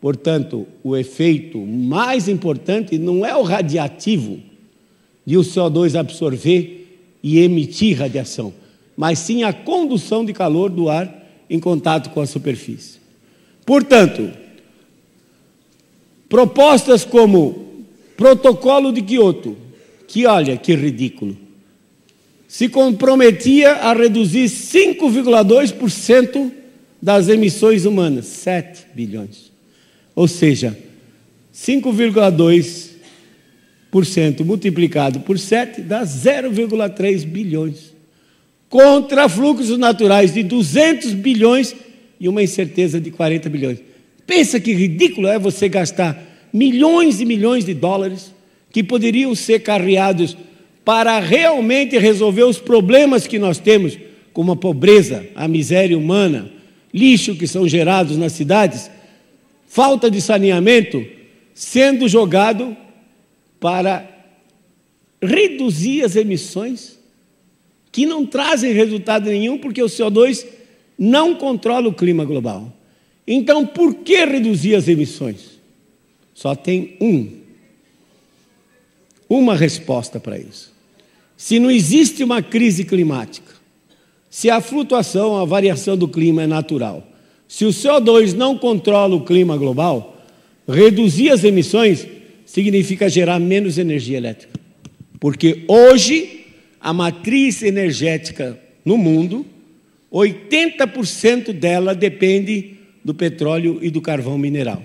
Portanto, o efeito mais importante não é o radiativo de o CO2 absorver e emitir radiação, mas sim a condução de calor do ar em contato com a superfície. Portanto, propostas como Protocolo de Quioto, que olha que ridículo, se comprometia a reduzir 5,2% das emissões humanas, 7 bilhões. Ou seja, 5,2% multiplicado por 7 dá 0,3 bilhões. Contra fluxos naturais de 200 bilhões e uma incerteza de 40 bilhões. Pensa que ridículo é você gastar milhões e milhões de dólares que poderiam ser carreados para realmente resolver os problemas que nós temos, como a pobreza, a miséria humana, lixo que são gerados nas cidades falta de saneamento, sendo jogado para reduzir as emissões que não trazem resultado nenhum porque o CO2 não controla o clima global. Então, por que reduzir as emissões? Só tem um uma resposta para isso. Se não existe uma crise climática, se a flutuação, a variação do clima é natural, se o CO2 não controla o clima global, reduzir as emissões significa gerar menos energia elétrica. Porque hoje, a matriz energética no mundo, 80% dela depende do petróleo e do carvão mineral.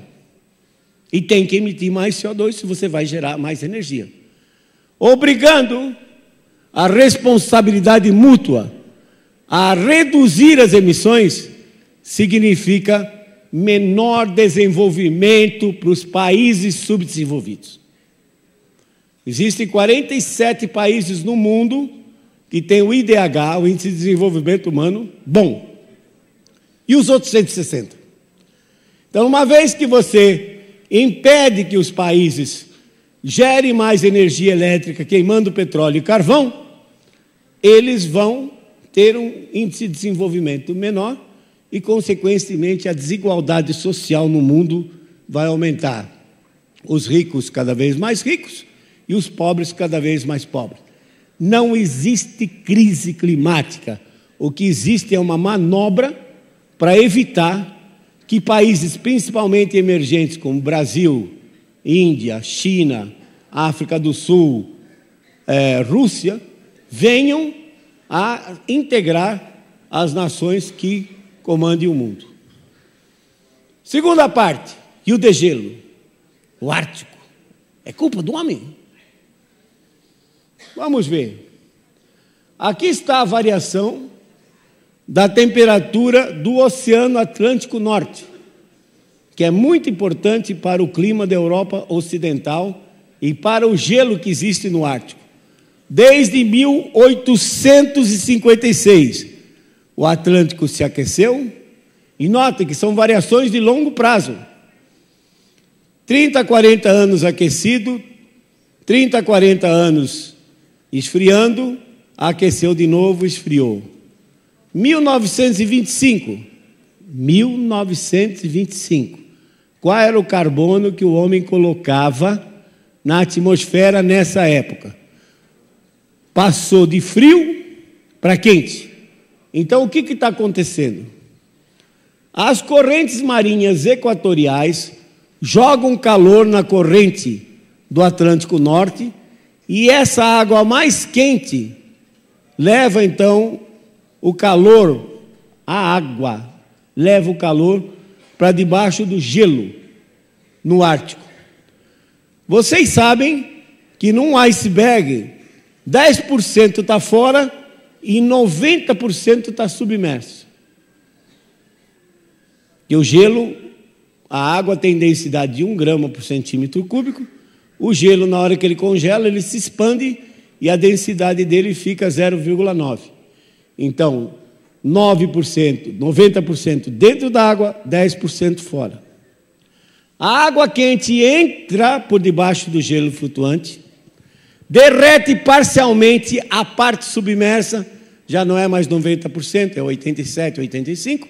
E tem que emitir mais CO2 se você vai gerar mais energia. Obrigando a responsabilidade mútua a reduzir as emissões significa menor desenvolvimento para os países subdesenvolvidos. Existem 47 países no mundo que têm o IDH, o Índice de Desenvolvimento Humano, bom. E os outros 160? Então, uma vez que você impede que os países gerem mais energia elétrica queimando petróleo e carvão, eles vão ter um índice de desenvolvimento menor e, consequentemente, a desigualdade social no mundo vai aumentar. Os ricos cada vez mais ricos e os pobres cada vez mais pobres. Não existe crise climática. O que existe é uma manobra para evitar que países, principalmente emergentes como Brasil, Índia, China, África do Sul, é, Rússia, venham a integrar as nações que comande o mundo. Segunda parte, e o degelo, o Ártico. É culpa do homem? Vamos ver. Aqui está a variação da temperatura do Oceano Atlântico Norte, que é muito importante para o clima da Europa Ocidental e para o gelo que existe no Ártico. Desde 1856, o Atlântico se aqueceu, e nota que são variações de longo prazo. 30, 40 anos aquecido, 30, 40 anos esfriando, aqueceu de novo, esfriou. 1925, 1925. Qual era o carbono que o homem colocava na atmosfera nessa época? Passou de frio para quente. Então, o que está acontecendo? As correntes marinhas equatoriais jogam calor na corrente do Atlântico Norte e essa água mais quente leva então o calor, a água leva o calor para debaixo do gelo no Ártico. Vocês sabem que num iceberg 10% está fora e 90% está submerso. E o gelo, a água tem densidade de 1 grama por centímetro cúbico. O gelo, na hora que ele congela, ele se expande e a densidade dele fica 0,9. Então, 9%, 90% dentro da água, 10% fora. A água quente entra por debaixo do gelo flutuante derrete parcialmente a parte submersa, já não é mais 90%, é 87%, 85%,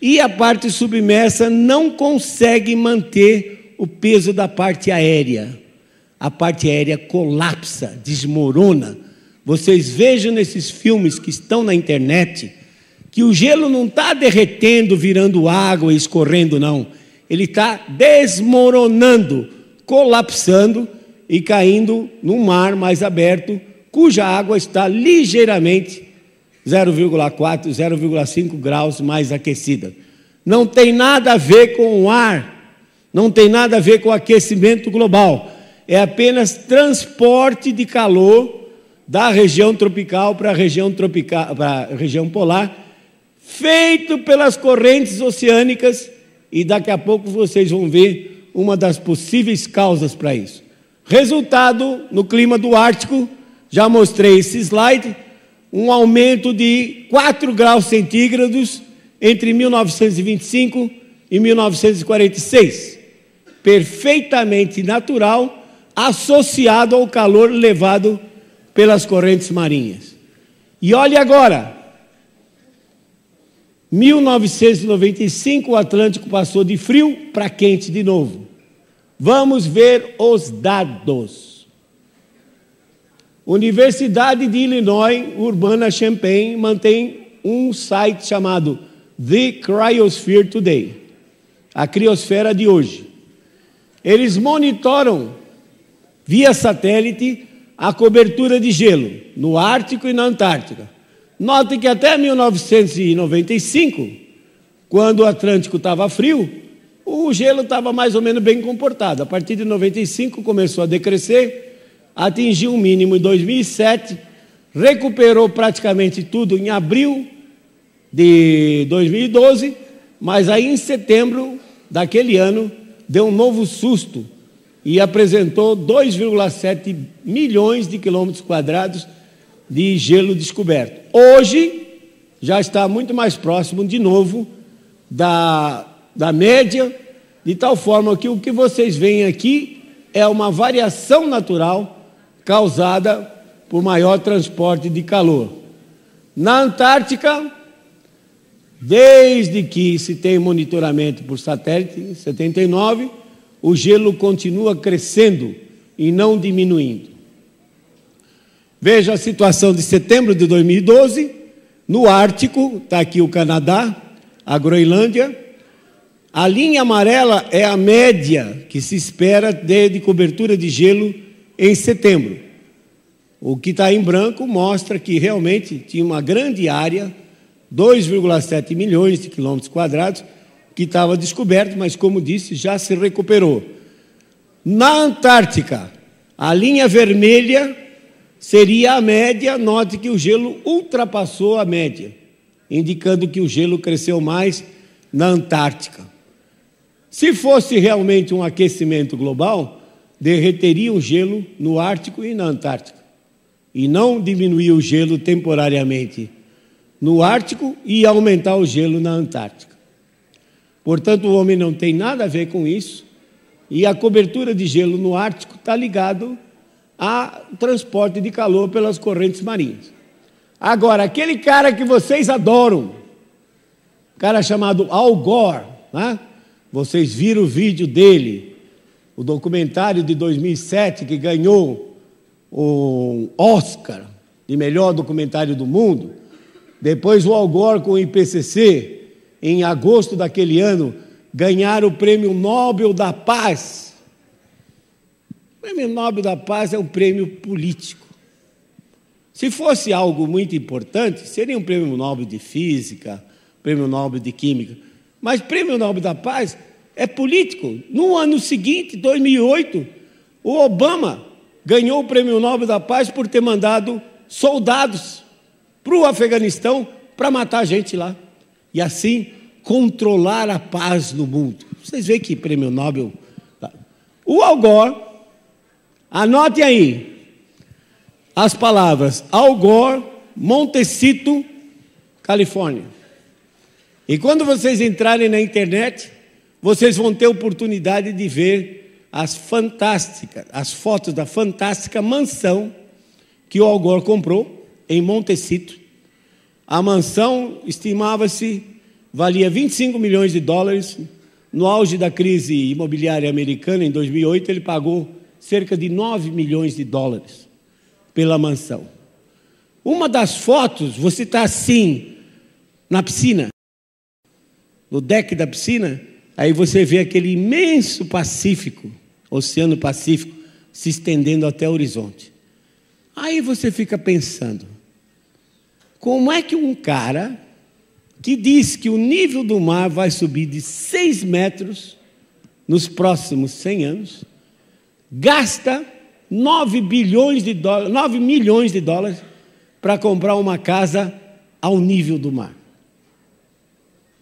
e a parte submersa não consegue manter o peso da parte aérea. A parte aérea colapsa, desmorona. Vocês vejam nesses filmes que estão na internet que o gelo não está derretendo, virando água e escorrendo, não. Ele está desmoronando, colapsando e caindo no mar mais aberto, cuja água está ligeiramente 0,4, 0,5 graus mais aquecida. Não tem nada a ver com o ar, não tem nada a ver com o aquecimento global, é apenas transporte de calor da região tropical para a região tropical para a região polar, feito pelas correntes oceânicas e daqui a pouco vocês vão ver uma das possíveis causas para isso. Resultado, no clima do Ártico, já mostrei esse slide, um aumento de 4 graus centígrados entre 1925 e 1946, perfeitamente natural, associado ao calor levado pelas correntes marinhas. E olhe agora, 1995 o Atlântico passou de frio para quente de novo. Vamos ver os dados. Universidade de Illinois, Urbana-Champaign, mantém um site chamado The Cryosphere Today a criosfera de hoje. Eles monitoram via satélite a cobertura de gelo no Ártico e na Antártica. Note que até 1995, quando o Atlântico estava frio, o gelo estava mais ou menos bem comportado. A partir de 95 começou a decrescer, atingiu o um mínimo em 2007, recuperou praticamente tudo em abril de 2012, mas aí em setembro daquele ano deu um novo susto e apresentou 2,7 milhões de quilômetros quadrados de gelo descoberto. Hoje já está muito mais próximo de novo da da média, de tal forma que o que vocês veem aqui é uma variação natural causada por maior transporte de calor. Na Antártica, desde que se tem monitoramento por satélite, em 79, o gelo continua crescendo e não diminuindo. Veja a situação de setembro de 2012, no Ártico, está aqui o Canadá, a Groenlândia, a linha amarela é a média que se espera de, de cobertura de gelo em setembro. O que está em branco mostra que realmente tinha uma grande área, 2,7 milhões de quilômetros quadrados, que estava descoberto, mas como disse, já se recuperou. Na Antártica, a linha vermelha seria a média, note que o gelo ultrapassou a média, indicando que o gelo cresceu mais na Antártica. Se fosse realmente um aquecimento global, derreteria o gelo no Ártico e na Antártica, e não diminuir o gelo temporariamente no Ártico e aumentar o gelo na Antártica. Portanto, o homem não tem nada a ver com isso, e a cobertura de gelo no Ártico está ligado ao transporte de calor pelas correntes marinhas. Agora, aquele cara que vocês adoram, cara chamado Al Gore, né? Vocês viram o vídeo dele, o documentário de 2007 que ganhou o Oscar de melhor documentário do mundo. Depois o Al Gore com o IPCC, em agosto daquele ano, ganharam o Prêmio Nobel da Paz. O Prêmio Nobel da Paz é um prêmio político. Se fosse algo muito importante, seria um Prêmio Nobel de Física, Prêmio Nobel de Química. Mas prêmio Nobel da Paz é político. No ano seguinte, 2008, o Obama ganhou o prêmio Nobel da Paz por ter mandado soldados para o Afeganistão para matar a gente lá. E assim controlar a paz no mundo. Vocês veem que prêmio Nobel. Tá. O Al Gore, anote aí as palavras: Al Gore, Montecito, Califórnia. E quando vocês entrarem na internet, vocês vão ter oportunidade de ver as fantásticas, as fotos da fantástica mansão que o Algor comprou em Montecito. A mansão estimava-se valia 25 milhões de dólares. No auge da crise imobiliária americana em 2008, ele pagou cerca de 9 milhões de dólares pela mansão. Uma das fotos, você está assim, na piscina, no deck da piscina, aí você vê aquele imenso Pacífico, Oceano Pacífico, se estendendo até o horizonte. Aí você fica pensando: como é que um cara que diz que o nível do mar vai subir de 6 metros nos próximos 100 anos gasta 9 bilhões de dólares, 9 milhões de dólares para comprar uma casa ao nível do mar.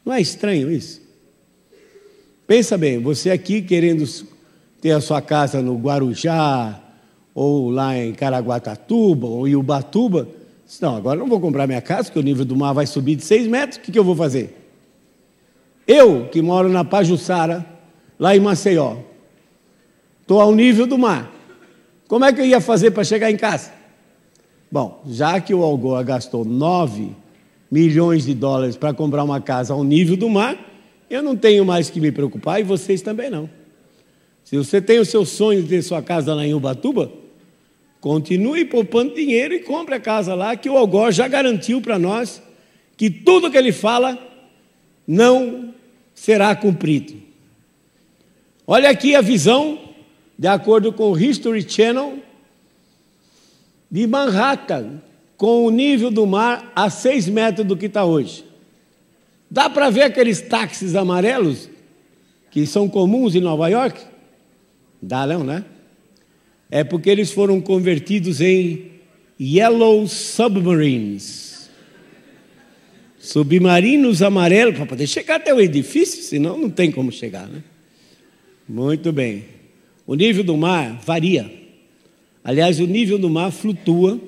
Não é estranho isso? Pensa bem, você aqui querendo ter a sua casa no Guarujá, ou lá em Caraguatatuba, ou em Ubatuba, não, agora não vou comprar minha casa, porque o nível do mar vai subir de 6 metros, o que, que eu vou fazer? Eu, que moro na Pajuçara, lá em Maceió, estou ao nível do mar. Como é que eu ia fazer para chegar em casa? Bom, já que o Algoa gastou 9 milhões de dólares para comprar uma casa ao nível do mar, eu não tenho mais que me preocupar e vocês também não. Se você tem o seu sonho de ter sua casa lá em Ubatuba, continue poupando dinheiro e compre a casa lá, que o Algor já garantiu para nós que tudo que ele fala não será cumprido. Olha aqui a visão, de acordo com o History Channel, de Manhattan, com o nível do mar a 6 metros do que está hoje. Dá para ver aqueles táxis amarelos que são comuns em Nova York? Dá não, né? É porque eles foram convertidos em Yellow Submarines. Submarinos amarelos, para poder chegar até o edifício, senão não tem como chegar, né? Muito bem. O nível do mar varia. Aliás, o nível do mar flutua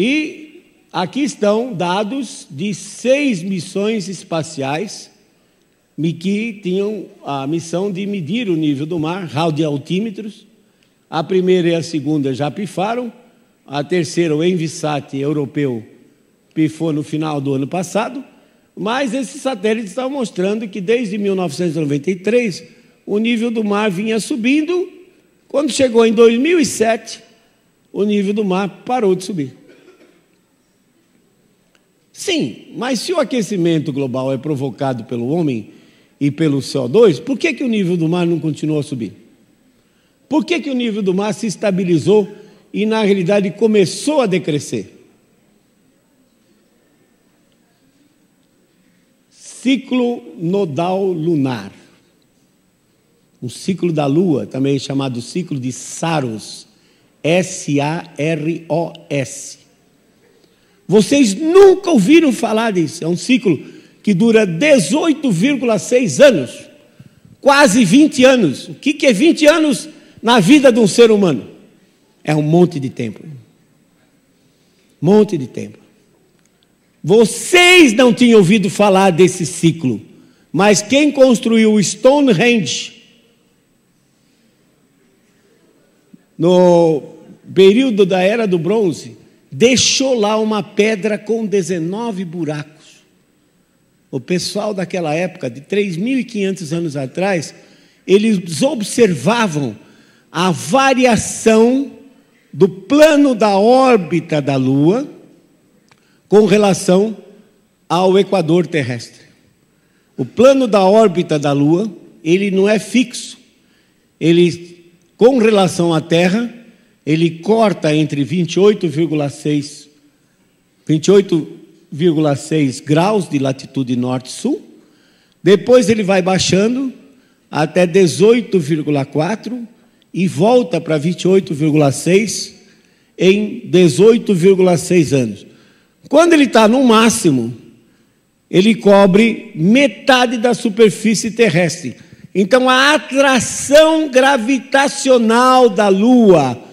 e aqui estão dados de seis missões espaciais que tinham a missão de medir o nível do mar, radioaltímetros. A primeira e a segunda já pifaram, a terceira, o Envisat europeu, pifou no final do ano passado, mas esses satélites estavam mostrando que desde 1993 o nível do mar vinha subindo. Quando chegou em 2007, o nível do mar parou de subir. Sim, mas se o aquecimento global é provocado pelo homem e pelo CO2, por que, que o nível do mar não continuou a subir? Por que, que o nível do mar se estabilizou e, na realidade, começou a decrescer? Ciclo nodal lunar. O ciclo da Lua, também chamado ciclo de Saros, S-A-R-O-S. Vocês nunca ouviram falar disso. É um ciclo que dura 18,6 anos, quase 20 anos. O que é 20 anos na vida de um ser humano? É um monte de tempo. Monte de tempo. Vocês não tinham ouvido falar desse ciclo, mas quem construiu Stonehenge no período da era do bronze deixou lá uma pedra com 19 buracos. O pessoal daquela época, de 3.500 anos atrás, eles observavam a variação do plano da órbita da Lua com relação ao equador terrestre. O plano da órbita da Lua, ele não é fixo. Ele, com relação à Terra, ele corta entre 28,6 28,6 graus de latitude norte-sul. Depois ele vai baixando até 18,4 e volta para 28,6 em 18,6 anos. Quando ele está no máximo, ele cobre metade da superfície terrestre. Então a atração gravitacional da Lua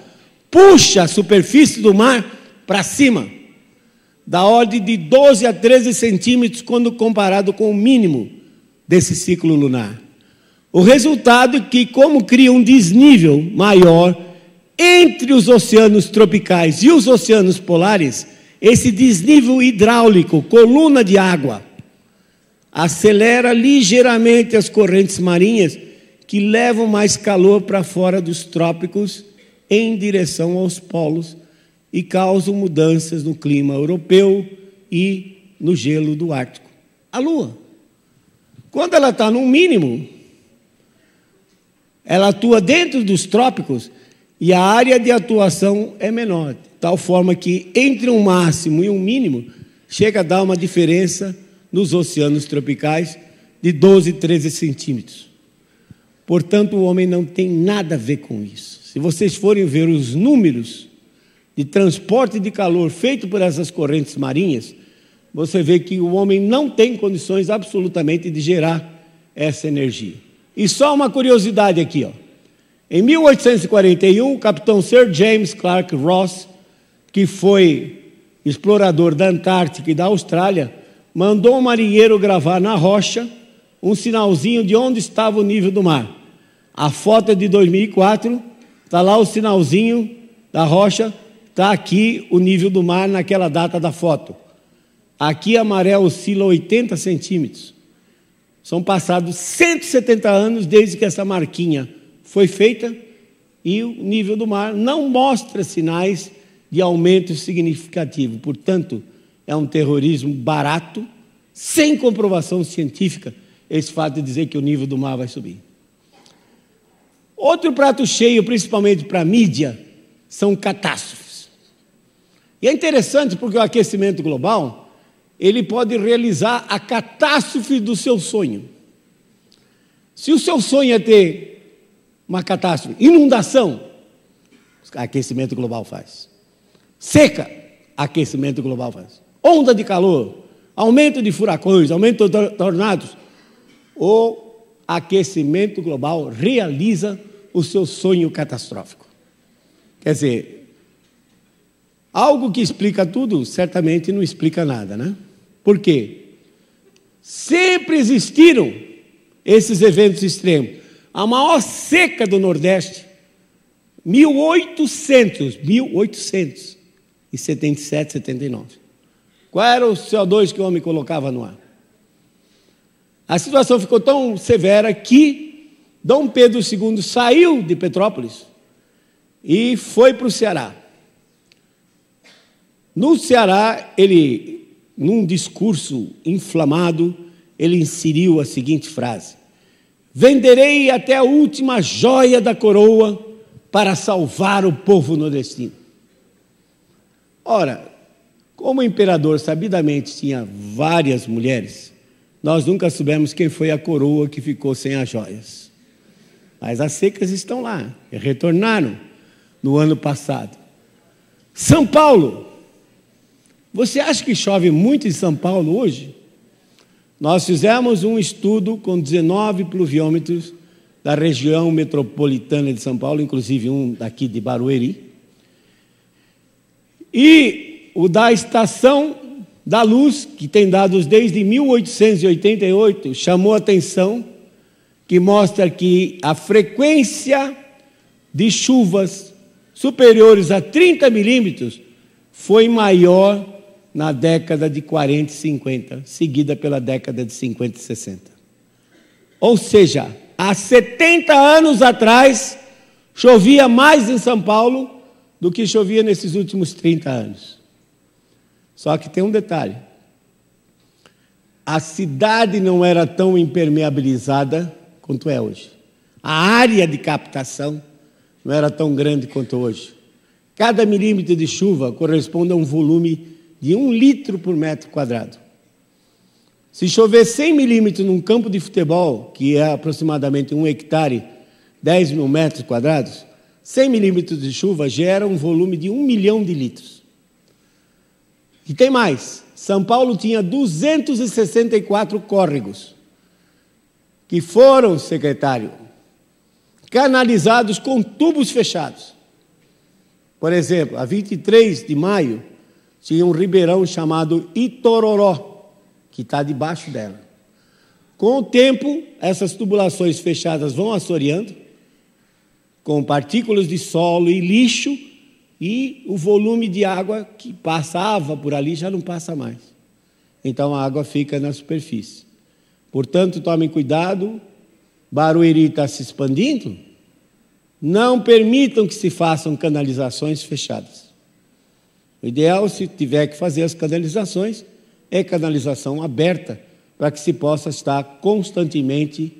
puxa a superfície do mar para cima, da ordem de 12 a 13 centímetros quando comparado com o mínimo desse ciclo lunar. O resultado é que, como cria um desnível maior entre os oceanos tropicais e os oceanos polares, esse desnível hidráulico, coluna de água, acelera ligeiramente as correntes marinhas que levam mais calor para fora dos trópicos em direção aos polos e causam mudanças no clima europeu e no gelo do Ártico. A Lua, quando ela está no mínimo, ela atua dentro dos trópicos e a área de atuação é menor, de tal forma que entre um máximo e um mínimo chega a dar uma diferença nos oceanos tropicais de 12, 13 centímetros. Portanto, o homem não tem nada a ver com isso. Se vocês forem ver os números de transporte de calor feito por essas correntes marinhas, você vê que o homem não tem condições absolutamente de gerar essa energia. E só uma curiosidade aqui, ó. Em 1841, o capitão Sir James Clark Ross, que foi explorador da Antártica e da Austrália, mandou um marinheiro gravar na rocha um sinalzinho de onde estava o nível do mar. A foto é de 2004 Está lá o sinalzinho da rocha, está aqui o nível do mar naquela data da foto. Aqui a maré oscila 80 centímetros. São passados 170 anos desde que essa marquinha foi feita e o nível do mar não mostra sinais de aumento significativo. Portanto, é um terrorismo barato, sem comprovação científica, esse fato de dizer que o nível do mar vai subir. Outro prato cheio, principalmente para a mídia, são catástrofes. E é interessante porque o aquecimento global, ele pode realizar a catástrofe do seu sonho. Se o seu sonho é ter uma catástrofe, inundação, aquecimento global faz. Seca, aquecimento global faz. Onda de calor, aumento de furacões, aumento de tornados, ou aquecimento global realiza o seu sonho catastrófico. Quer dizer, algo que explica tudo certamente não explica nada, né? Por quê? Sempre existiram esses eventos extremos. A maior seca do Nordeste, 1800, 1877, 79. Qual era o CO2 que o homem colocava no ar? A situação ficou tão severa que Dom Pedro II saiu de Petrópolis e foi para o Ceará. No Ceará, ele, num discurso inflamado, ele inseriu a seguinte frase: Venderei até a última joia da coroa para salvar o povo nordestino. Ora, como o imperador sabidamente tinha várias mulheres, nós nunca soubemos quem foi a coroa que ficou sem as joias. Mas as secas estão lá, e retornaram no ano passado. São Paulo. Você acha que chove muito em São Paulo hoje? Nós fizemos um estudo com 19 pluviômetros da região metropolitana de São Paulo, inclusive um daqui de Barueri. E o da estação da Luz, que tem dados desde 1888, chamou atenção, que mostra que a frequência de chuvas superiores a 30 milímetros foi maior na década de 40 e 50, seguida pela década de 50 e 60. Ou seja, há 70 anos atrás, chovia mais em São Paulo do que chovia nesses últimos 30 anos. Só que tem um detalhe: a cidade não era tão impermeabilizada quanto é hoje. A área de captação não era tão grande quanto hoje. Cada milímetro de chuva corresponde a um volume de um litro por metro quadrado. Se chover 100 milímetros num campo de futebol, que é aproximadamente um hectare, 10 mil metros quadrados, 100 milímetros de chuva gera um volume de um milhão de litros. E tem mais: São Paulo tinha 264 córregos que foram, secretário, canalizados com tubos fechados. Por exemplo, a 23 de maio, tinha um ribeirão chamado Itororó, que está debaixo dela. Com o tempo, essas tubulações fechadas vão assoreando, com partículas de solo e lixo, e o volume de água que passava por ali já não passa mais. Então a água fica na superfície. Portanto, tomem cuidado, Barueri está se expandindo. Não permitam que se façam canalizações fechadas. O ideal, se tiver que fazer as canalizações, é canalização aberta, para que se possa estar constantemente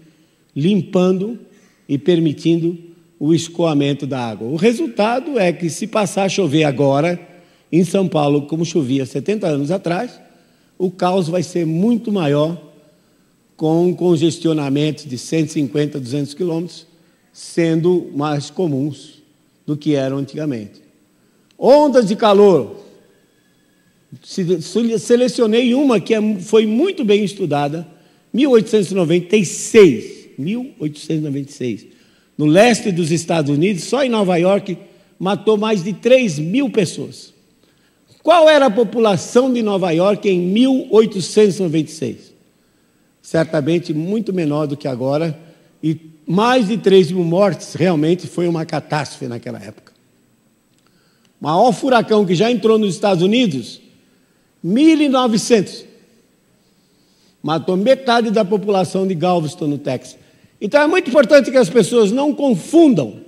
limpando e permitindo o escoamento da água. O resultado é que, se passar a chover agora, em São Paulo, como chovia 70 anos atrás, o caos vai ser muito maior, com congestionamentos de 150, 200 quilômetros, sendo mais comuns do que eram antigamente. Ondas de calor. Selecionei uma que é, foi muito bem estudada, 1896. 1896 no leste dos Estados Unidos, só em Nova York, matou mais de 3 mil pessoas. Qual era a população de Nova York em 1896? Certamente muito menor do que agora, e mais de 3 mil mortes realmente foi uma catástrofe naquela época. O maior furacão que já entrou nos Estados Unidos, 1900. Matou metade da população de Galveston, no Texas. Então é muito importante que as pessoas não confundam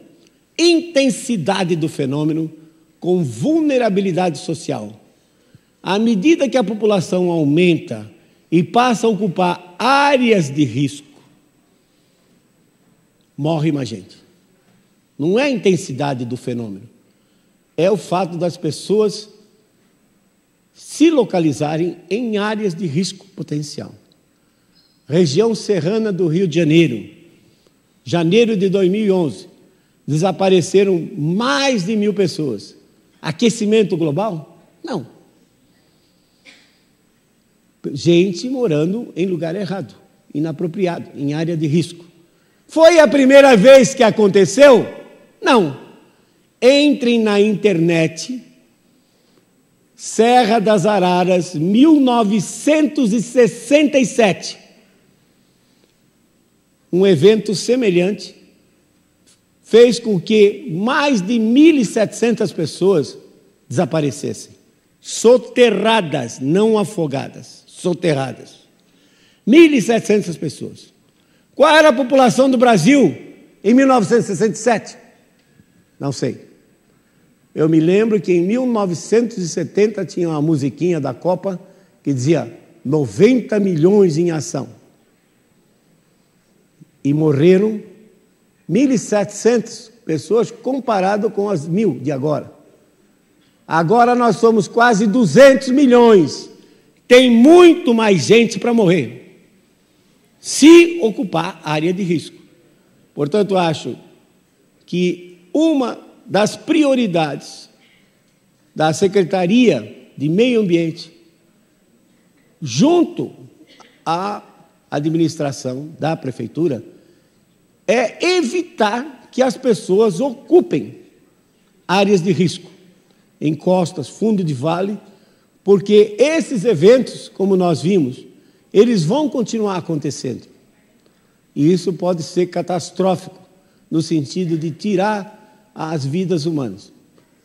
intensidade do fenômeno com vulnerabilidade social. À medida que a população aumenta e passa a ocupar áreas de risco, morre mais gente. Não é a intensidade do fenômeno, é o fato das pessoas se localizarem em áreas de risco potencial. Região serrana do Rio de Janeiro, janeiro de 2011, desapareceram mais de mil pessoas. Aquecimento global? Não. Gente morando em lugar errado, inapropriado, em área de risco. Foi a primeira vez que aconteceu? Não. Entrem na internet, Serra das Araras, 1967 um evento semelhante fez com que mais de 1.700 pessoas desaparecessem, soterradas, não afogadas, soterradas. 1.700 pessoas. Qual era a população do Brasil em 1967? Não sei. Eu me lembro que em 1970 tinha uma musiquinha da Copa que dizia 90 milhões em ação e morreram 1.700 pessoas comparado com as mil de agora. Agora nós somos quase 200 milhões. Tem muito mais gente para morrer se ocupar a área de risco. Portanto, acho que uma das prioridades da Secretaria de Meio Ambiente, junto à administração da Prefeitura, é evitar que as pessoas ocupem áreas de risco, encostas, fundo de vale, porque esses eventos, como nós vimos, eles vão continuar acontecendo. E isso pode ser catastrófico, no sentido de tirar as vidas humanas.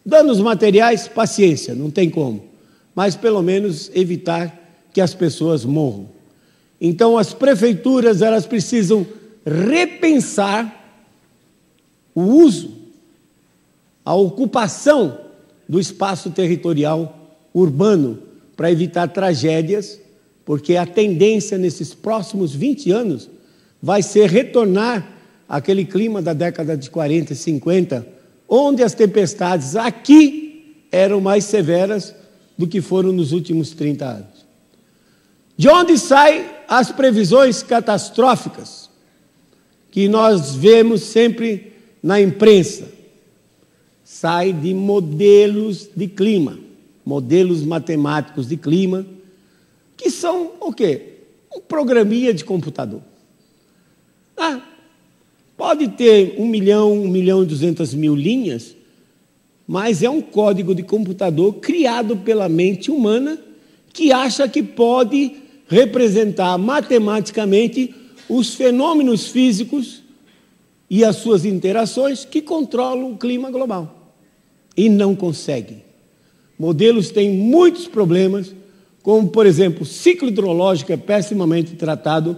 Danos materiais, paciência, não tem como. Mas pelo menos evitar que as pessoas morram. Então as prefeituras, elas precisam repensar o uso, a ocupação do espaço territorial urbano para evitar tragédias, porque a tendência nesses próximos 20 anos vai ser retornar aquele clima da década de 40 e 50, onde as tempestades aqui eram mais severas do que foram nos últimos 30 anos. De onde saem as previsões catastróficas? que nós vemos sempre na imprensa. Sai de modelos de clima, modelos matemáticos de clima, que são o quê? Um programinha de computador. Ah, pode ter um milhão, um milhão e duzentas mil linhas, mas é um código de computador criado pela mente humana que acha que pode representar matematicamente os fenômenos físicos e as suas interações que controlam o clima global. E não conseguem. Modelos têm muitos problemas, como, por exemplo, o ciclo hidrológico é pessimamente tratado,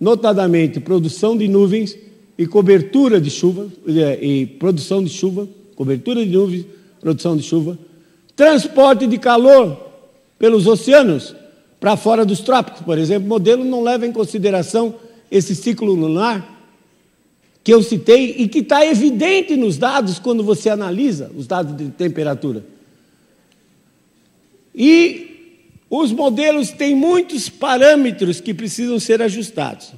notadamente produção de nuvens e cobertura de chuva, eh, e produção de chuva, cobertura de nuvens, produção de chuva, transporte de calor pelos oceanos para fora dos trópicos, por exemplo, modelo não leva em consideração esse ciclo lunar que eu citei e que está evidente nos dados quando você analisa os dados de temperatura. E os modelos têm muitos parâmetros que precisam ser ajustados.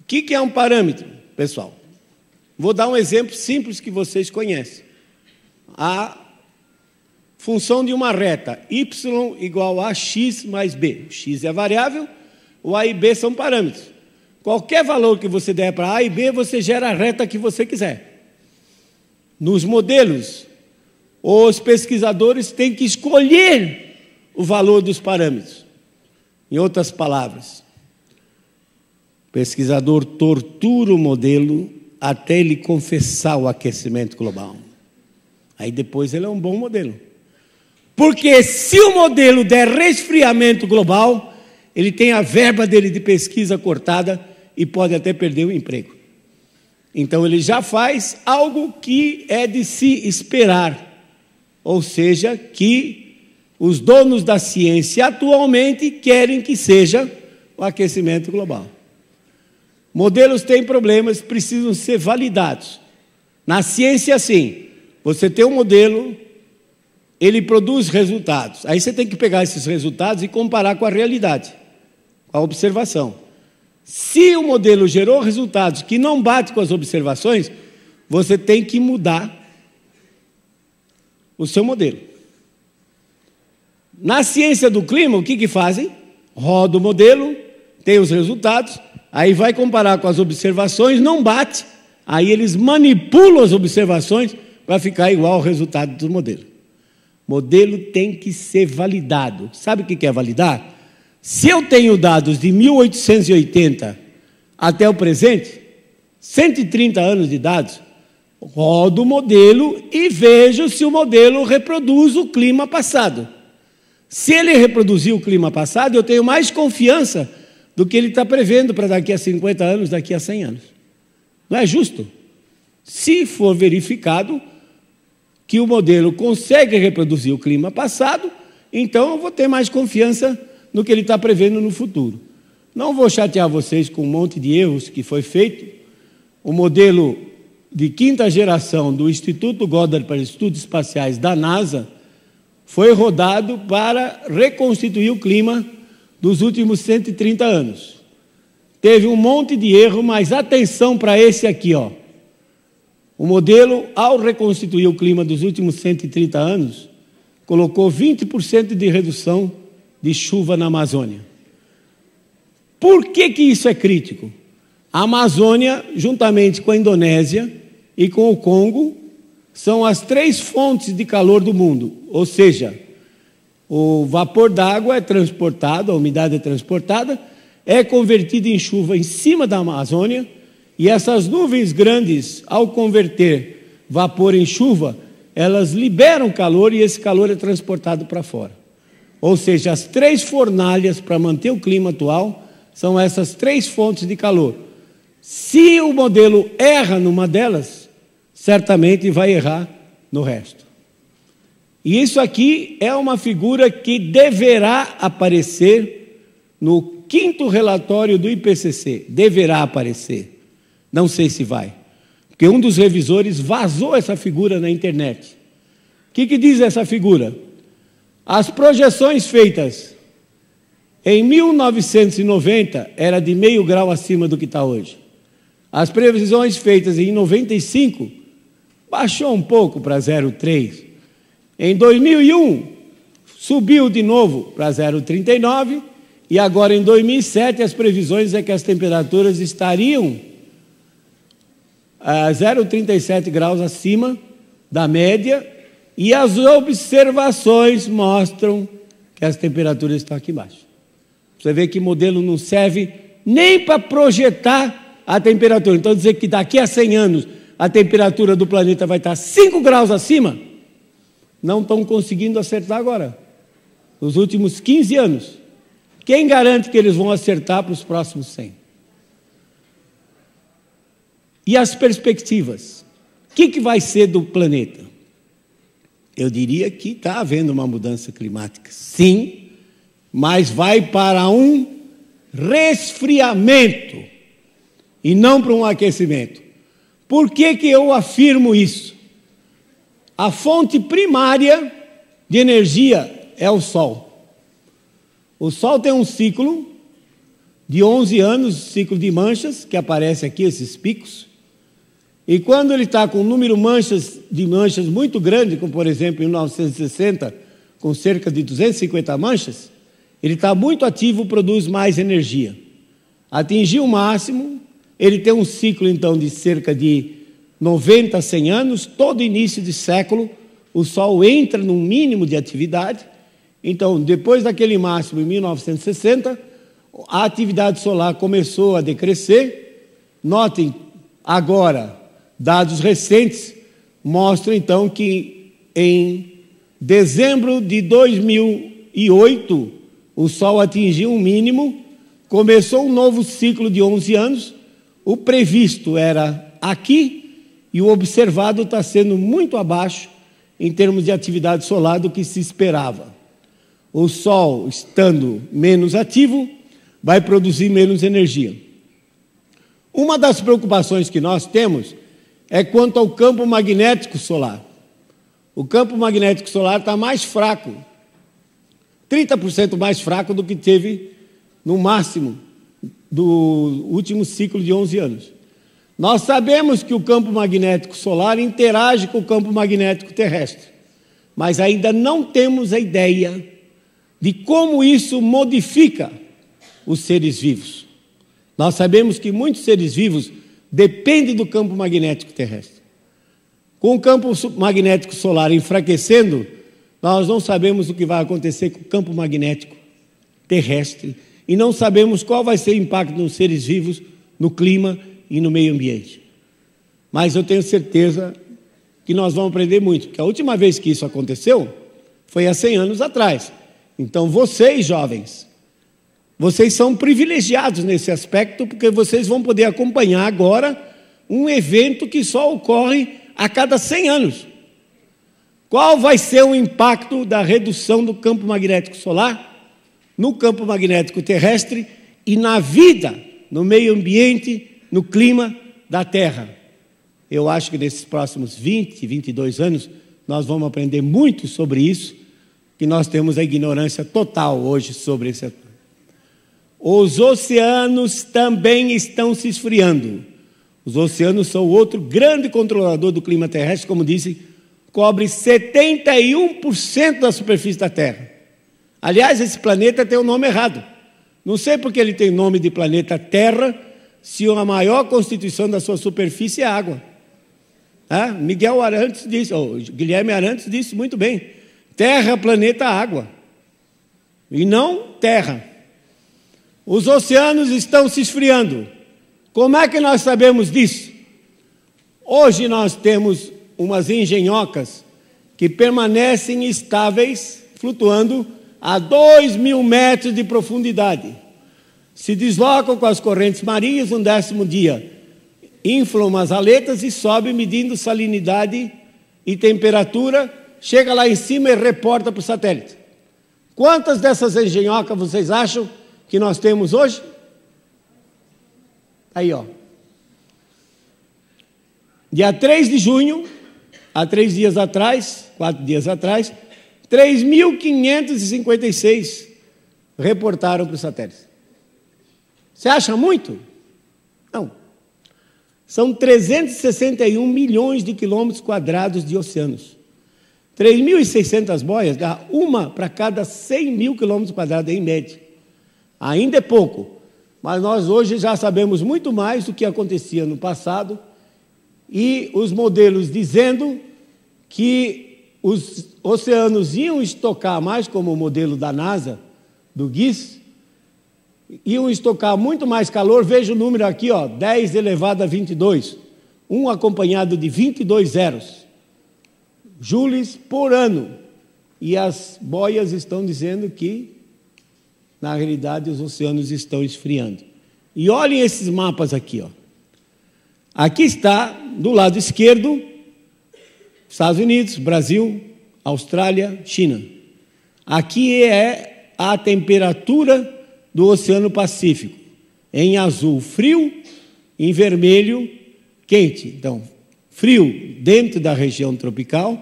O que é um parâmetro, pessoal? Vou dar um exemplo simples que vocês conhecem. A função de uma reta y igual a x mais b. x é a variável o A e B são parâmetros. Qualquer valor que você der para A e B, você gera a reta que você quiser. Nos modelos, os pesquisadores têm que escolher o valor dos parâmetros. Em outras palavras, o pesquisador tortura o modelo até ele confessar o aquecimento global. Aí depois ele é um bom modelo. Porque se o modelo der resfriamento global, ele tem a verba dele de pesquisa cortada e pode até perder o emprego. Então ele já faz algo que é de se esperar, ou seja, que os donos da ciência atualmente querem que seja o aquecimento global. Modelos têm problemas, precisam ser validados. Na ciência, assim, você tem um modelo, ele produz resultados. Aí você tem que pegar esses resultados e comparar com a realidade a observação. Se o modelo gerou resultados que não batem com as observações, você tem que mudar o seu modelo. Na ciência do clima, o que, que fazem? Roda o modelo, tem os resultados, aí vai comparar com as observações, não bate, aí eles manipulam as observações para ficar igual ao resultado do modelo. Modelo tem que ser validado. Sabe o que é validar? Se eu tenho dados de 1880 até o presente, 130 anos de dados, rodo o modelo e vejo se o modelo reproduz o clima passado. Se ele reproduzir o clima passado, eu tenho mais confiança do que ele está prevendo para daqui a 50 anos, daqui a 100 anos. Não é justo? Se for verificado que o modelo consegue reproduzir o clima passado, então eu vou ter mais confiança no que ele está prevendo no futuro. Não vou chatear vocês com um monte de erros que foi feito. O modelo de quinta geração do Instituto Goddard para Estudos Espaciais da NASA foi rodado para reconstituir o clima dos últimos 130 anos. Teve um monte de erro, mas atenção para esse aqui, ó. O modelo, ao reconstituir o clima dos últimos 130 anos, colocou 20% de redução de chuva na Amazônia. Por que, que isso é crítico? A Amazônia, juntamente com a Indonésia e com o Congo, são as três fontes de calor do mundo. Ou seja, o vapor d'água é transportado, a umidade é transportada, é convertida em chuva em cima da Amazônia, e essas nuvens grandes, ao converter vapor em chuva, elas liberam calor e esse calor é transportado para fora. Ou seja, as três fornalhas para manter o clima atual são essas três fontes de calor. Se o modelo erra numa delas, certamente vai errar no resto. E isso aqui é uma figura que deverá aparecer no quinto relatório do IPCC. Deverá aparecer. Não sei se vai. Porque um dos revisores vazou essa figura na internet. O que, que diz essa figura? As projeções feitas em 1990 era de meio grau acima do que está hoje. As previsões feitas em 95 baixou um pouco para 0,3. Em 2001 subiu de novo para 0,39 e agora em 2007 as previsões é que as temperaturas estariam ah, a 0,37 graus acima da média e as observações mostram que as temperaturas estão aqui embaixo. Você vê que o modelo não serve nem para projetar a temperatura. Então, dizer que daqui a 100 anos a temperatura do planeta vai estar 5 graus acima, não estão conseguindo acertar agora. Nos últimos 15 anos. Quem garante que eles vão acertar para os próximos 100? E as perspectivas? O que, que vai ser do planeta? Eu diria que está havendo uma mudança climática, sim, mas vai para um resfriamento e não para um aquecimento. Por que, que eu afirmo isso? A fonte primária de energia é o Sol. O Sol tem um ciclo de 11 anos, ciclo de manchas, que aparece aqui, esses picos. E quando ele está com um número manchas, de manchas muito grande, como por exemplo em 1960, com cerca de 250 manchas, ele está muito ativo, produz mais energia. Atingiu o máximo, ele tem um ciclo então de cerca de 90 a 100 anos, todo início de século, o Sol entra num mínimo de atividade. Então, depois daquele máximo em 1960, a atividade solar começou a decrescer. Notem agora Dados recentes mostram então que em dezembro de 2008 o Sol atingiu um mínimo, começou um novo ciclo de 11 anos. O previsto era aqui e o observado está sendo muito abaixo em termos de atividade solar do que se esperava. O Sol, estando menos ativo, vai produzir menos energia. Uma das preocupações que nós temos é quanto ao campo magnético solar. O campo magnético solar está mais fraco, 30% mais fraco do que teve no máximo do último ciclo de 11 anos. Nós sabemos que o campo magnético solar interage com o campo magnético terrestre, mas ainda não temos a ideia de como isso modifica os seres vivos. Nós sabemos que muitos seres vivos depende do campo magnético terrestre. Com o campo magnético solar enfraquecendo, nós não sabemos o que vai acontecer com o campo magnético terrestre e não sabemos qual vai ser o impacto nos seres vivos, no clima e no meio ambiente. Mas eu tenho certeza que nós vamos aprender muito, porque a última vez que isso aconteceu foi há 100 anos atrás. Então, vocês, jovens, vocês são privilegiados nesse aspecto, porque vocês vão poder acompanhar agora um evento que só ocorre a cada 100 anos. Qual vai ser o impacto da redução do campo magnético solar no campo magnético terrestre e na vida, no meio ambiente, no clima da Terra? Eu acho que nesses próximos 20, 22 anos, nós vamos aprender muito sobre isso, que nós temos a ignorância total hoje sobre esse assunto. Os oceanos também estão se esfriando. Os oceanos são outro grande controlador do clima terrestre, como disse, cobre 71% da superfície da Terra. Aliás, esse planeta tem o um nome errado. Não sei porque ele tem nome de planeta Terra, se a maior constituição da sua superfície é água. Tá? Miguel Arantes disse, ou Guilherme Arantes disse muito bem: Terra, planeta, água. E não terra. Os oceanos estão se esfriando. Como é que nós sabemos disso? Hoje nós temos umas engenhocas que permanecem estáveis, flutuando a 2 mil metros de profundidade. Se deslocam com as correntes marinhas no décimo dia, inflam as aletas e sobe medindo salinidade e temperatura, chega lá em cima e reporta para o satélite. Quantas dessas engenhocas vocês acham que nós temos hoje? Aí, ó. Dia 3 de junho, há três dias atrás, quatro dias atrás, 3.556 reportaram para os satélites. Você acha muito? Não. São 361 milhões de quilômetros quadrados de oceanos. 3.600 boias dá uma para cada 100 mil quilômetros quadrados, em média. Ainda é pouco, mas nós hoje já sabemos muito mais do que acontecia no passado e os modelos dizendo que os oceanos iam estocar mais como o modelo da NASA, do GIS, iam estocar muito mais calor, veja o número aqui, ó, 10 elevado a 22, um acompanhado de 22 zeros, joules por ano. E as boias estão dizendo que na realidade os oceanos estão esfriando. E olhem esses mapas aqui, ó. Aqui está, do lado esquerdo, Estados Unidos, Brasil, Austrália, China. Aqui é a temperatura do Oceano Pacífico. Em azul, frio, em vermelho, quente. Então, frio dentro da região tropical,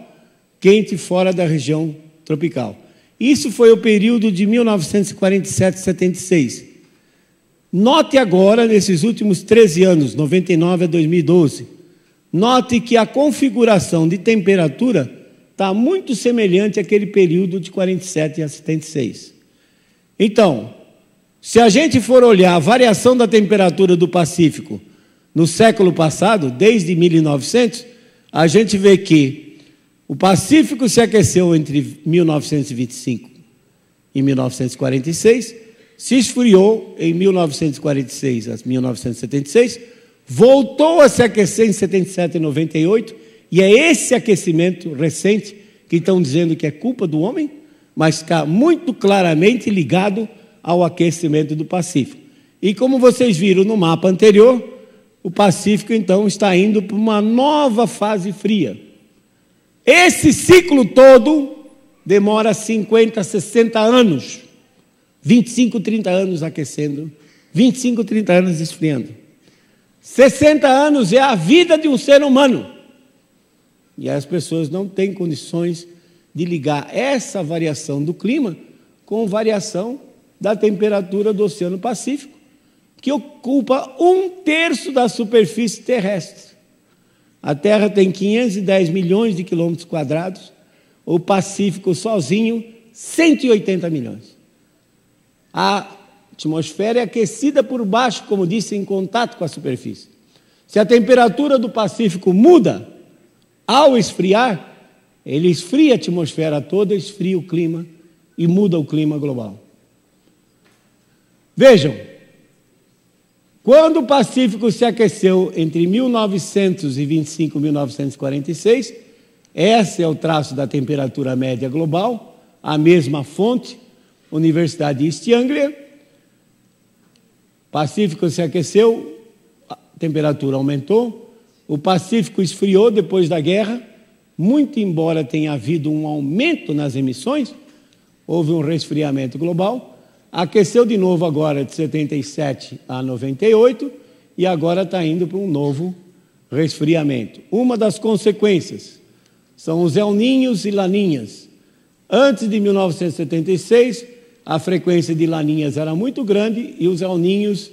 quente fora da região tropical. Isso foi o período de 1947 76. Note agora, nesses últimos 13 anos, 99 a 2012, note que a configuração de temperatura está muito semelhante àquele período de 47 a 76. Então, se a gente for olhar a variação da temperatura do Pacífico no século passado, desde 1900, a gente vê que o Pacífico se aqueceu entre 1925 e 1946, se esfriou em 1946 a 1976, voltou a se aquecer em 77 e 98, e é esse aquecimento recente que estão dizendo que é culpa do homem, mas está muito claramente ligado ao aquecimento do Pacífico. E como vocês viram no mapa anterior, o Pacífico então está indo para uma nova fase fria. Esse ciclo todo demora 50, 60 anos. 25, 30 anos aquecendo, 25, 30 anos esfriando. 60 anos é a vida de um ser humano. E as pessoas não têm condições de ligar essa variação do clima com variação da temperatura do Oceano Pacífico, que ocupa um terço da superfície terrestre. A Terra tem 510 milhões de quilômetros quadrados, o Pacífico sozinho, 180 milhões. A atmosfera é aquecida por baixo, como disse, em contato com a superfície. Se a temperatura do Pacífico muda, ao esfriar, ele esfria a atmosfera toda, esfria o clima e muda o clima global. Vejam, quando o Pacífico se aqueceu entre 1925 e 1946, esse é o traço da temperatura média global, a mesma fonte, Universidade East Anglia. Pacífico se aqueceu, a temperatura aumentou, o Pacífico esfriou depois da guerra, muito embora tenha havido um aumento nas emissões, houve um resfriamento global Aqueceu de novo agora de 77 a 98 e agora está indo para um novo resfriamento. Uma das consequências são os elninhos e laninhas. Antes de 1976, a frequência de laninhas era muito grande e os elninhos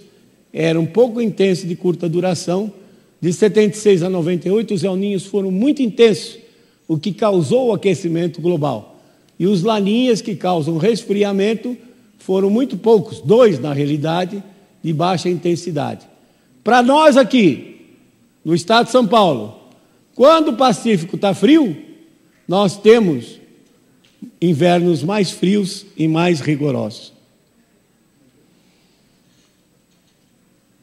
eram um pouco intensos de curta duração. De 76 a 98, os elninhos foram muito intensos, o que causou o aquecimento global. E os laninhas que causam resfriamento foram muito poucos, dois na realidade, de baixa intensidade. Para nós aqui, no estado de São Paulo, quando o Pacífico está frio, nós temos invernos mais frios e mais rigorosos.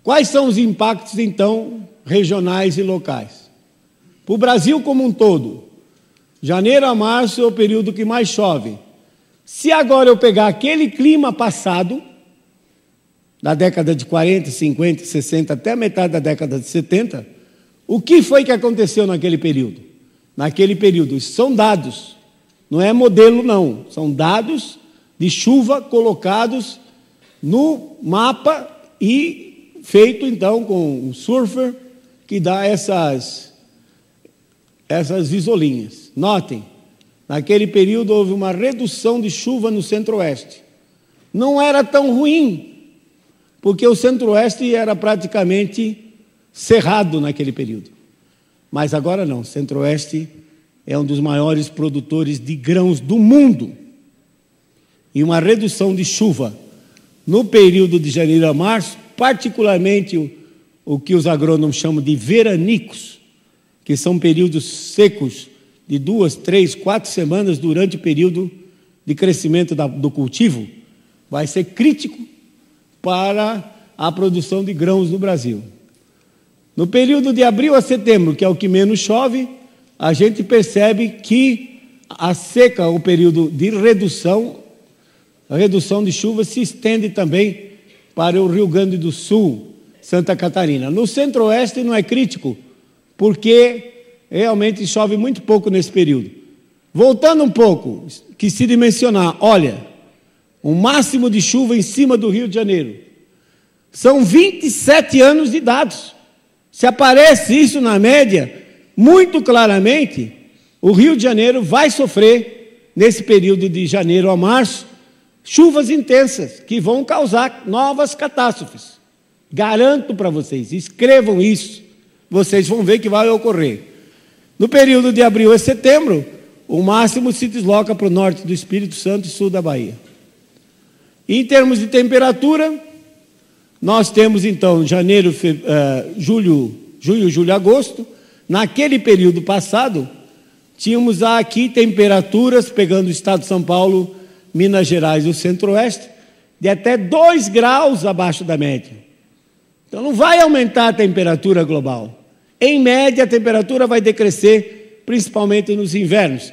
Quais são os impactos, então, regionais e locais? Para o Brasil como um todo, janeiro a março é o período que mais chove, se agora eu pegar aquele clima passado, da década de 40, 50, 60, até a metade da década de 70, o que foi que aconteceu naquele período? Naquele período, isso são dados, não é modelo, não, são dados de chuva colocados no mapa e feito então com um surfer que dá essas, essas isolinhas. Notem, Naquele período houve uma redução de chuva no centro-oeste. Não era tão ruim, porque o centro-oeste era praticamente cerrado naquele período. Mas agora não, centro-oeste é um dos maiores produtores de grãos do mundo. E uma redução de chuva no período de janeiro a março, particularmente o, o que os agrônomos chamam de veranicos, que são períodos secos de duas, três, quatro semanas durante o período de crescimento da, do cultivo, vai ser crítico para a produção de grãos no Brasil. No período de abril a setembro, que é o que menos chove, a gente percebe que a seca, o período de redução, a redução de chuva se estende também para o Rio Grande do Sul, Santa Catarina. No centro-oeste não é crítico, porque realmente chove muito pouco nesse período. Voltando um pouco, que se dimensionar, olha, o um máximo de chuva em cima do Rio de Janeiro. São 27 anos de dados. Se aparece isso na média, muito claramente, o Rio de Janeiro vai sofrer, nesse período de janeiro a março, chuvas intensas que vão causar novas catástrofes. Garanto para vocês, escrevam isso, vocês vão ver que vai ocorrer. No período de abril a setembro, o máximo se desloca para o norte do Espírito Santo e sul da Bahia. Em termos de temperatura, nós temos então janeiro, fe... uh, julho, julho, julho, agosto. Naquele período passado, tínhamos aqui temperaturas, pegando o estado de São Paulo, Minas Gerais e o centro-oeste, de até 2 graus abaixo da média. Então não vai aumentar a temperatura global. Em média, a temperatura vai decrescer, principalmente nos invernos,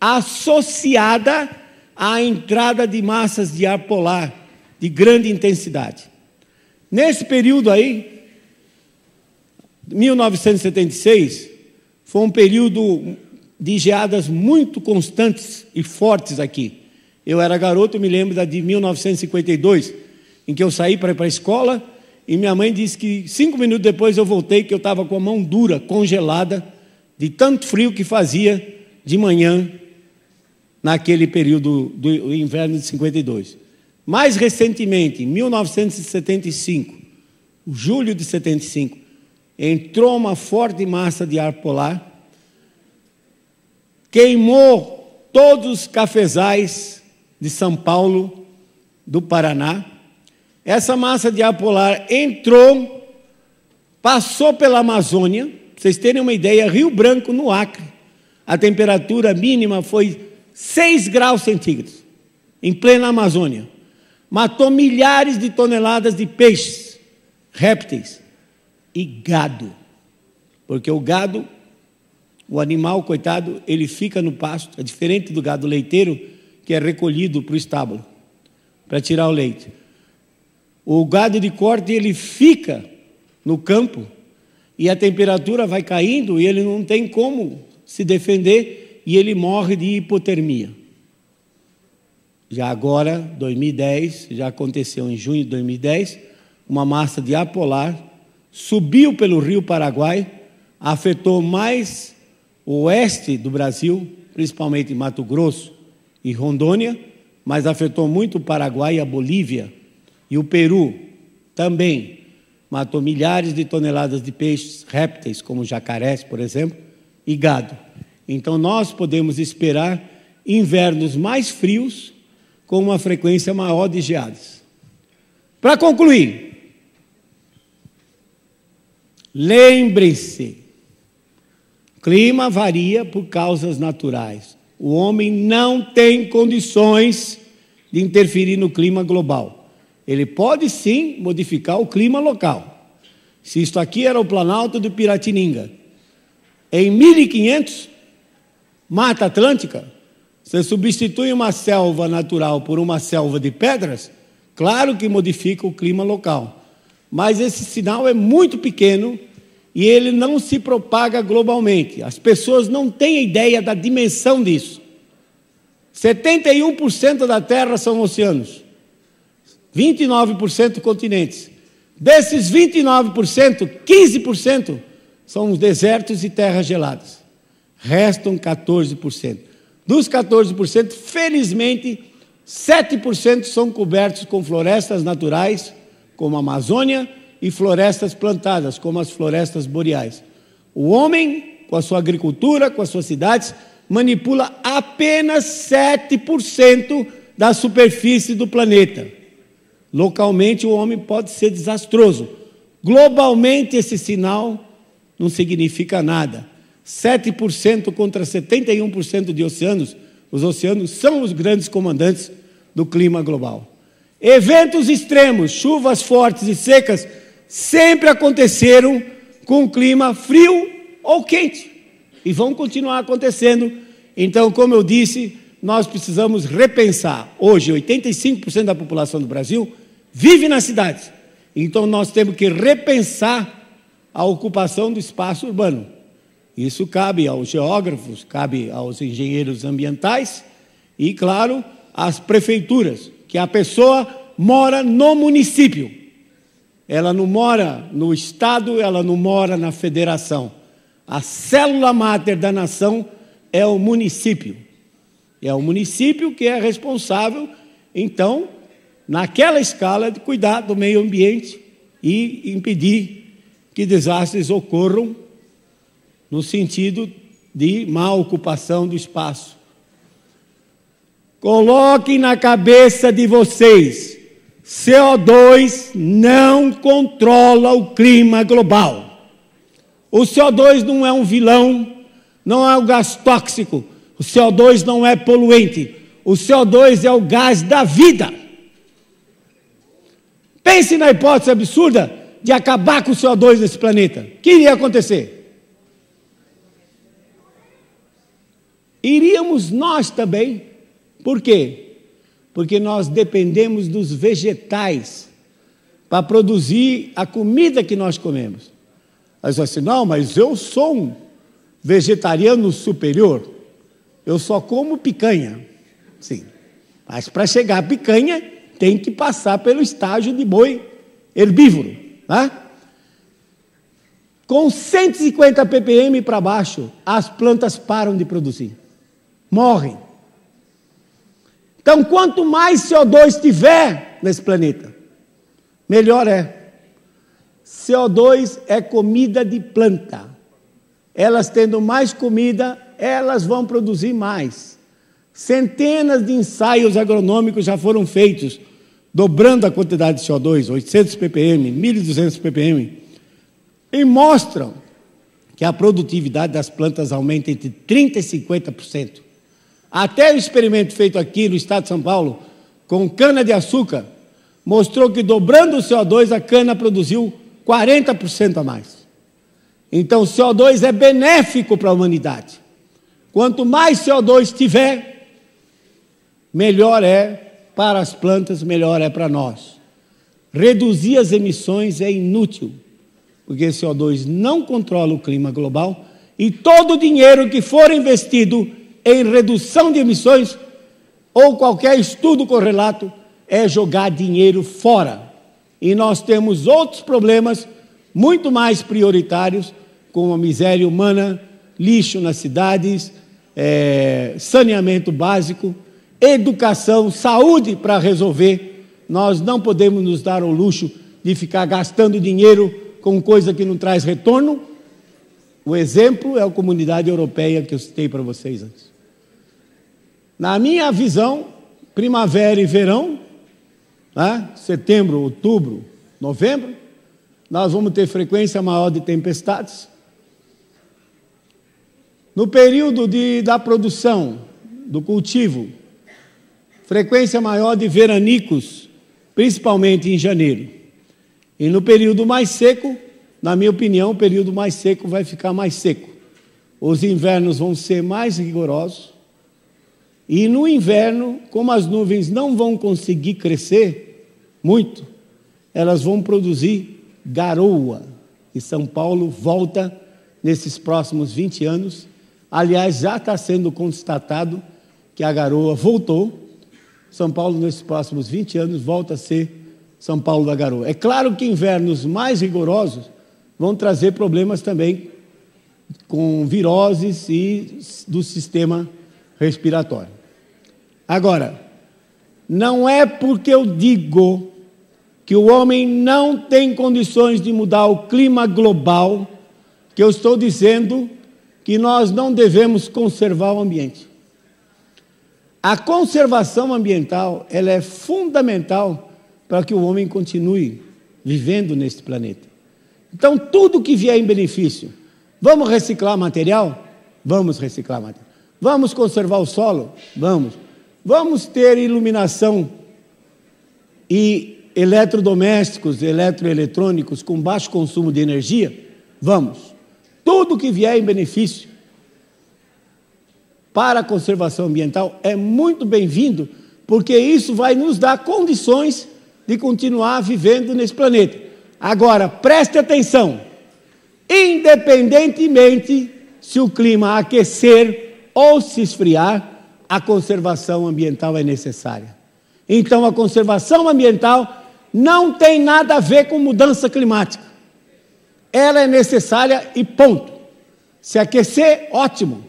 associada à entrada de massas de ar polar de grande intensidade. Nesse período aí, 1976, foi um período de geadas muito constantes e fortes aqui. Eu era garoto, me lembro da de 1952, em que eu saí para ir para a escola e minha mãe disse que cinco minutos depois eu voltei, que eu estava com a mão dura, congelada, de tanto frio que fazia de manhã, naquele período do inverno de 52. Mais recentemente, em 1975, julho de 75, entrou uma forte massa de ar polar, queimou todos os cafezais de São Paulo, do Paraná, essa massa de ar polar entrou, passou pela Amazônia. para vocês terem uma ideia, Rio Branco, no Acre, a temperatura mínima foi 6 graus centígrados, em plena Amazônia. Matou milhares de toneladas de peixes, répteis e gado. Porque o gado, o animal, coitado, ele fica no pasto, é diferente do gado leiteiro, que é recolhido para o estábulo, para tirar o leite. O gado de corte ele fica no campo e a temperatura vai caindo e ele não tem como se defender e ele morre de hipotermia. Já agora, 2010, já aconteceu em junho de 2010, uma massa de ar polar subiu pelo rio Paraguai, afetou mais o oeste do Brasil, principalmente Mato Grosso e Rondônia, mas afetou muito o Paraguai e a Bolívia e o Peru também matou milhares de toneladas de peixes, répteis, como jacarés, por exemplo, e gado. Então nós podemos esperar invernos mais frios com uma frequência maior de geadas. Para concluir, lembrem-se, clima varia por causas naturais. O homem não tem condições de interferir no clima global. Ele pode sim modificar o clima local. Se isto aqui era o Planalto do Piratininga, em 1500, Mata Atlântica, você substitui uma selva natural por uma selva de pedras, claro que modifica o clima local. Mas esse sinal é muito pequeno e ele não se propaga globalmente. As pessoas não têm ideia da dimensão disso. 71% da Terra são oceanos. 29% continentes. Desses 29%, 15% são os desertos e terras geladas. Restam 14%. Dos 14%, felizmente, 7% são cobertos com florestas naturais, como a Amazônia, e florestas plantadas, como as florestas boreais. O homem, com a sua agricultura, com as suas cidades, manipula apenas 7% da superfície do planeta. Localmente o homem pode ser desastroso. Globalmente esse sinal não significa nada. 7% contra 71% de oceanos, os oceanos são os grandes comandantes do clima global. Eventos extremos, chuvas fortes e secas, sempre aconteceram com o clima frio ou quente e vão continuar acontecendo. Então, como eu disse, nós precisamos repensar. Hoje, 85% da população do Brasil vive na cidade. Então nós temos que repensar a ocupação do espaço urbano. Isso cabe aos geógrafos, cabe aos engenheiros ambientais e, claro, às prefeituras, que a pessoa mora no município. Ela não mora no estado, ela não mora na federação. A célula máter da nação é o município. É o município que é responsável, então, naquela escala, de cuidar do meio ambiente e impedir que desastres ocorram no sentido de má ocupação do espaço. Coloquem na cabeça de vocês: CO2 não controla o clima global. O CO2 não é um vilão, não é um gás tóxico. O CO2 não é poluente. O CO2 é o gás da vida. Pense na hipótese absurda de acabar com o CO2 nesse planeta. O que iria acontecer? Iríamos nós também. Por quê? Porque nós dependemos dos vegetais para produzir a comida que nós comemos. Aí você assim, não, mas eu sou um vegetariano superior. Eu só como picanha. Sim. Mas para chegar a picanha, tem que passar pelo estágio de boi herbívoro. Né? Com 150 ppm para baixo, as plantas param de produzir, morrem. Então, quanto mais CO2 tiver nesse planeta, melhor é. CO2 é comida de planta. Elas tendo mais comida, elas vão produzir mais. Centenas de ensaios agronômicos já foram feitos dobrando a quantidade de CO2, 800 ppm, 1.200 ppm, e mostram que a produtividade das plantas aumenta entre 30% e 50%. Até o experimento feito aqui no estado de São Paulo, com cana-de-açúcar, mostrou que dobrando o CO2, a cana produziu 40% a mais. Então, o CO2 é benéfico para a humanidade. Quanto mais CO2 tiver, melhor é para as plantas, melhor é para nós. Reduzir as emissões é inútil, porque CO2 não controla o clima global e todo o dinheiro que for investido em redução de emissões ou qualquer estudo correlato é jogar dinheiro fora. E nós temos outros problemas muito mais prioritários, como a miséria humana, lixo nas cidades, é, saneamento básico educação, saúde para resolver. Nós não podemos nos dar o luxo de ficar gastando dinheiro com coisa que não traz retorno. O exemplo é a comunidade europeia que eu citei para vocês antes. Na minha visão, primavera e verão, né? setembro, outubro, novembro, nós vamos ter frequência maior de tempestades. No período de, da produção, do cultivo, frequência maior de veranicos, principalmente em janeiro. E no período mais seco, na minha opinião, o período mais seco vai ficar mais seco. Os invernos vão ser mais rigorosos. E no inverno, como as nuvens não vão conseguir crescer muito, elas vão produzir garoa. E São Paulo volta nesses próximos 20 anos. Aliás, já está sendo constatado que a garoa voltou são Paulo, nesses próximos 20 anos, volta a ser São Paulo da Garoa. É claro que invernos mais rigorosos vão trazer problemas também com viroses e do sistema respiratório. Agora, não é porque eu digo que o homem não tem condições de mudar o clima global que eu estou dizendo que nós não devemos conservar o ambiente. A conservação ambiental ela é fundamental para que o homem continue vivendo neste planeta. Então, tudo que vier em benefício, vamos reciclar material? Vamos reciclar material. Vamos conservar o solo? Vamos. Vamos ter iluminação e eletrodomésticos, eletroeletrônicos com baixo consumo de energia? Vamos. Tudo que vier em benefício para a conservação ambiental é muito bem-vindo, porque isso vai nos dar condições de continuar vivendo nesse planeta. Agora, preste atenção: independentemente se o clima aquecer ou se esfriar, a conservação ambiental é necessária. Então, a conservação ambiental não tem nada a ver com mudança climática. Ela é necessária e ponto. Se aquecer, ótimo.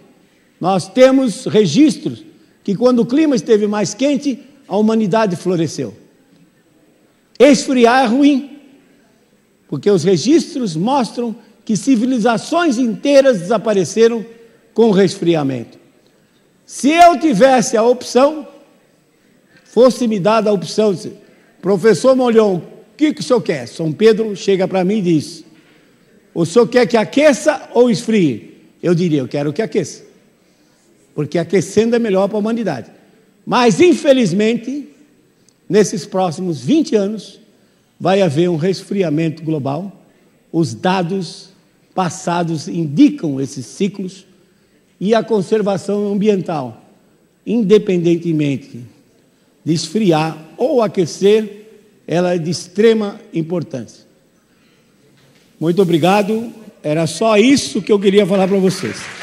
Nós temos registros que, quando o clima esteve mais quente, a humanidade floresceu. Esfriar é ruim, porque os registros mostram que civilizações inteiras desapareceram com o resfriamento. Se eu tivesse a opção, fosse me dada a opção, professor Molhon, o que, que o senhor quer? São Pedro chega para mim e diz: o senhor quer que aqueça ou esfrie? Eu diria: eu quero que aqueça porque aquecendo é melhor para a humanidade. Mas, infelizmente, nesses próximos 20 anos, vai haver um resfriamento global. Os dados passados indicam esses ciclos e a conservação ambiental, independentemente de esfriar ou aquecer, ela é de extrema importância. Muito obrigado. Era só isso que eu queria falar para vocês.